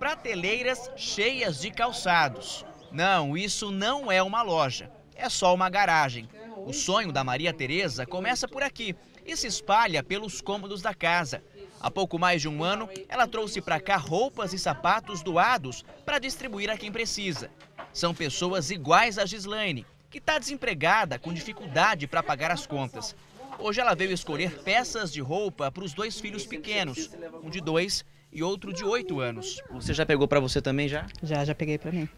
prateleiras cheias de calçados. Não, isso não é uma loja, é só uma garagem. O sonho da Maria Tereza começa por aqui e se espalha pelos cômodos da casa. Há pouco mais de um ano, ela trouxe para cá roupas e sapatos doados para distribuir a quem precisa. São pessoas iguais a Gislaine, que está desempregada com dificuldade para pagar as contas. Hoje ela veio escolher peças de roupa para os dois filhos pequenos, um de dois e outro de 8 anos. Você já pegou para você também já? Já, já peguei para mim.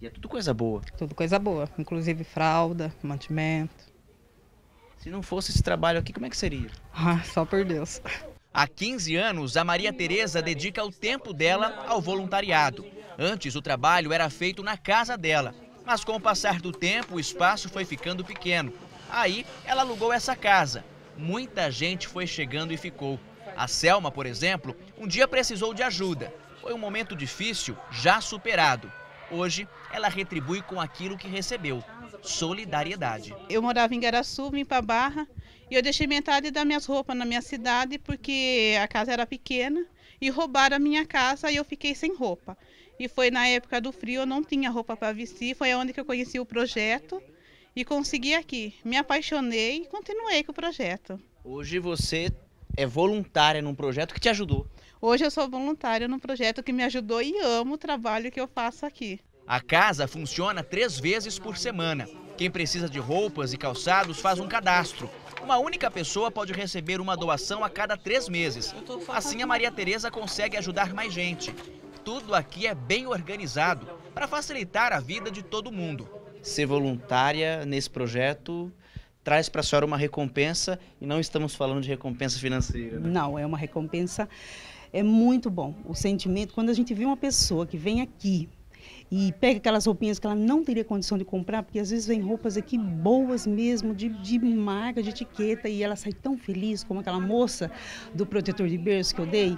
E é tudo coisa boa. Tudo coisa boa, inclusive fralda, mantimento. Se não fosse esse trabalho aqui, como é que seria? Ah, só por Deus. Há 15 anos, a Maria Tereza dedica o tempo dela ao voluntariado. Antes, o trabalho era feito na casa dela, mas com o passar do tempo, o espaço foi ficando pequeno. Aí, ela alugou essa casa. Muita gente foi chegando e ficou. A Selma, por exemplo, um dia precisou de ajuda. Foi um momento difícil, já superado. Hoje, ela retribui com aquilo que recebeu: solidariedade. Eu morava em Garaçu, vim para Barra e eu deixei metade das minhas roupas na minha cidade porque a casa era pequena e roubaram a minha casa e eu fiquei sem roupa. E foi na época do frio, eu não tinha roupa para vestir, foi onde que eu conheci o projeto e consegui aqui. Me apaixonei e continuei com o projeto. Hoje você é voluntária num projeto que te ajudou. Hoje eu sou voluntária num projeto que me ajudou e amo o trabalho que eu faço aqui. A casa funciona três vezes por semana. Quem precisa de roupas e calçados faz um cadastro. Uma única pessoa pode receber uma doação a cada três meses. Assim, a Maria Tereza consegue ajudar mais gente. Tudo aqui é bem organizado para facilitar a vida de todo mundo. Ser voluntária nesse projeto traz para a senhora uma recompensa e não estamos falando de recompensa financeira. Né? Não, é uma recompensa. É muito bom o sentimento quando a gente vê uma pessoa que vem aqui e pega aquelas roupinhas que ela não teria condição de comprar, porque às vezes vem roupas aqui boas mesmo, de, de marca, de etiqueta, e ela sai tão feliz como aquela moça do protetor de berço que eu dei,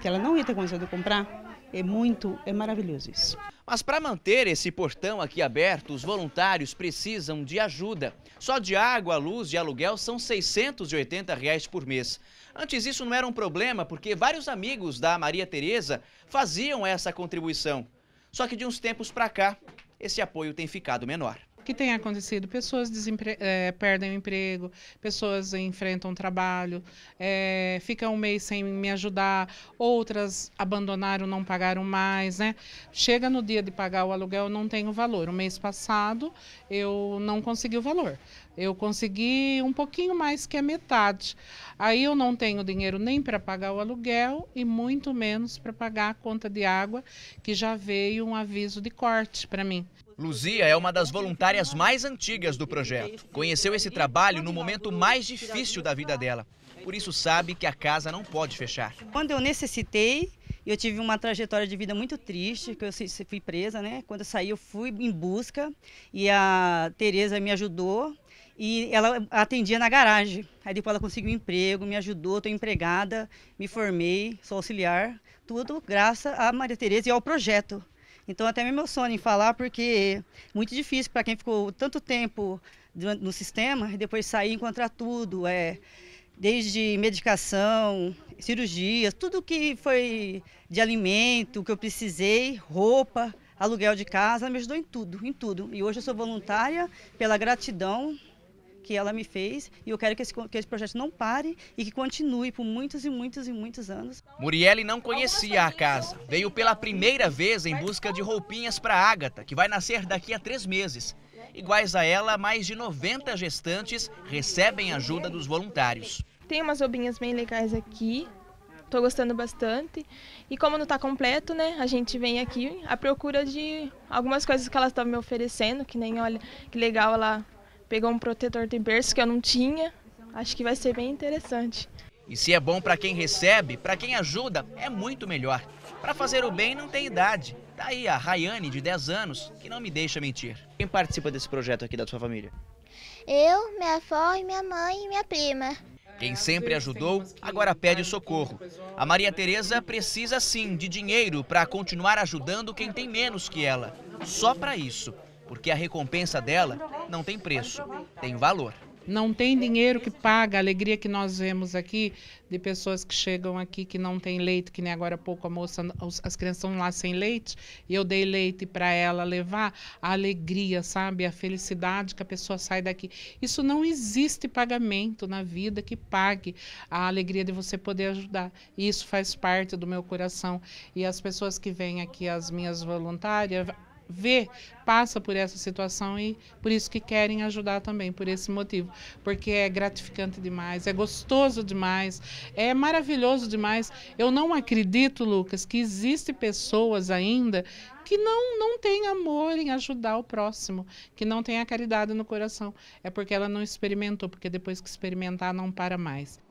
que ela não ia ter condição de comprar, é muito, é maravilhoso isso. Mas para manter esse portão aqui aberto, os voluntários precisam de ajuda. Só de água, luz e aluguel são 680 reais por mês. Antes isso não era um problema, porque vários amigos da Maria Tereza faziam essa contribuição. Só que de uns tempos para cá, esse apoio tem ficado menor que tem acontecido. Pessoas desempre... é, perdem o emprego, pessoas enfrentam trabalho, é, ficam um mês sem me ajudar, outras abandonaram, não pagaram mais, né? Chega no dia de pagar o aluguel, não tem o valor. O mês passado eu não consegui o valor. Eu consegui um pouquinho mais que a metade. Aí eu não tenho dinheiro nem para pagar o aluguel e muito menos para pagar a conta de água, que já veio um aviso de corte para mim. Luzia é uma das voluntárias mais antigas do projeto. Conheceu esse trabalho no momento mais difícil da vida dela. Por isso sabe que a casa não pode fechar. Quando eu necessitei, eu tive uma trajetória de vida muito triste, que eu fui presa, né? Quando eu saí, eu fui em busca e a Tereza me ajudou e ela atendia na garagem. Aí depois ela conseguiu um emprego, me ajudou, estou empregada, me formei, sou auxiliar, tudo graças a Maria Tereza e ao projeto. Então até me sonho em falar porque é muito difícil para quem ficou tanto tempo no sistema e depois sair e encontrar tudo, é desde medicação, cirurgias, tudo que foi de alimento que eu precisei, roupa, aluguel de casa, me ajudou em tudo, em tudo. E hoje eu sou voluntária pela gratidão que ela me fez e eu quero que esse, que esse projeto não pare e que continue por muitos e muitos e muitos anos. Murielle não conhecia a casa. Veio pela primeira vez em busca de roupinhas para Ágata, que vai nascer daqui a três meses. Iguais a ela, mais de 90 gestantes recebem ajuda dos voluntários. Tem umas roupinhas bem legais aqui, tô gostando bastante. E como não está completo, né, a gente vem aqui à procura de algumas coisas que elas estão me oferecendo, que nem olha que legal ela pegar um protetor de berço que eu não tinha. Acho que vai ser bem interessante. E se é bom para quem recebe, para quem ajuda, é muito melhor. Para fazer o bem não tem idade. Tá aí a Rayane, de 10 anos, que não me deixa mentir. Quem participa desse projeto aqui da sua família? Eu, minha avó, minha mãe e minha prima. Quem sempre ajudou, agora pede socorro. A Maria Tereza precisa sim de dinheiro para continuar ajudando quem tem menos que ela. Só para isso porque a recompensa dela não tem preço, tem valor. Não tem dinheiro que paga a alegria que nós vemos aqui de pessoas que chegam aqui que não tem leite, que nem agora há pouco a moça, as crianças estão lá sem leite, e eu dei leite para ela levar, a alegria, sabe, a felicidade que a pessoa sai daqui. Isso não existe pagamento na vida que pague a alegria de você poder ajudar. Isso faz parte do meu coração e as pessoas que vêm aqui as minhas voluntárias vê passa por essa situação e por isso que querem ajudar também, por esse motivo. Porque é gratificante demais, é gostoso demais, é maravilhoso demais. Eu não acredito, Lucas, que existe pessoas ainda que não, não tem amor em ajudar o próximo, que não tem a caridade no coração. É porque ela não experimentou, porque depois que experimentar não para mais.